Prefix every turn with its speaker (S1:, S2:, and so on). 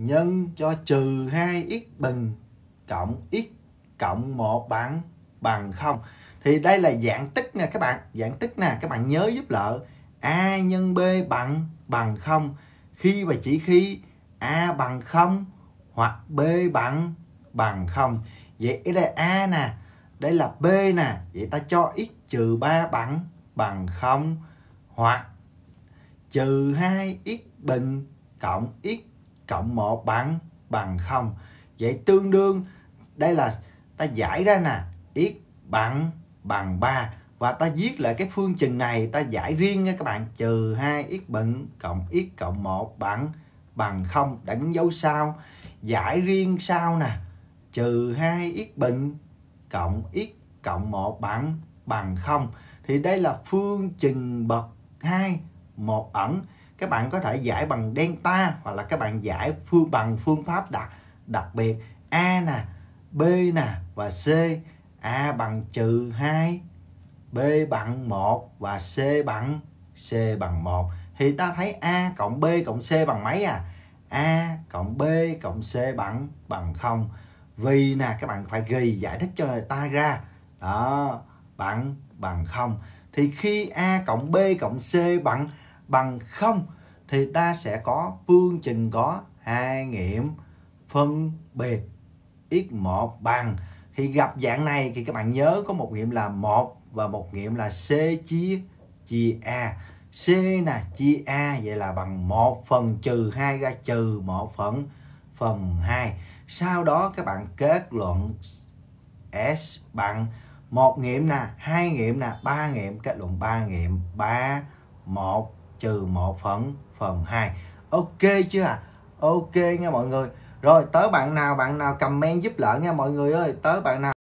S1: nhân cho trừ 2x bình cộng x cộng 1 bằng bằng 0. Thì đây là dạng tích nè các bạn, dạng tích nè, các bạn nhớ giúp lợ a nhân b bằng bằng 0 khi và chỉ khi a bằng 0 hoặc b bằng bằng 0. Vậy đây a nè, đây là b nè, vậy ta cho x trừ 3 bằng bằng 0 hoặc trừ 2x bình cộng x cộng 1 bằng bằng 0. Vậy tương đương đây là ta giải ra nè, x bằng bằng 3 và ta viết lại cái phương trình này ta giải riêng nha các bạn trừ 2 x bằng cộng x cộng 1 bằng bằng 0 đánh dấu sao giải riêng sao nè trừ 2 x bình cộng x cộng 1 bằng bằng 0 thì đây là phương trình bậc 2 một ẩn các bạn có thể giải bằng delta hoặc là các bạn giải phương bằng phương pháp đặc đặc biệt a nè b nè và c a bằng trừ hai b bằng 1 và c bằng c bằng một thì ta thấy a cộng b cộng c bằng mấy à a cộng b cộng c bằng bằng không vì nè các bạn phải ghi giải thích cho người ta ra đó bằng bằng không thì khi a cộng b cộng c bằng bằng không thì ta sẽ có phương trình có hai nghiệm phân biệt x1 bằng thì gặp dạng này thì các bạn nhớ có một nghiệm là một và một nghiệm là c chia chia a c là chia a vậy là bằng 1 phần trừ 2 ra trừ 1 phần phần 2 sau đó các bạn kết luận s bằng một nghiệm nè hai nghiệm nè ba nghiệm kết luận ba nghiệm ba một trừ 1 phần phần 2 ok chưa à ok nha mọi người rồi tới bạn nào bạn nào comment giúp lỡ nha mọi người ơi tới bạn nào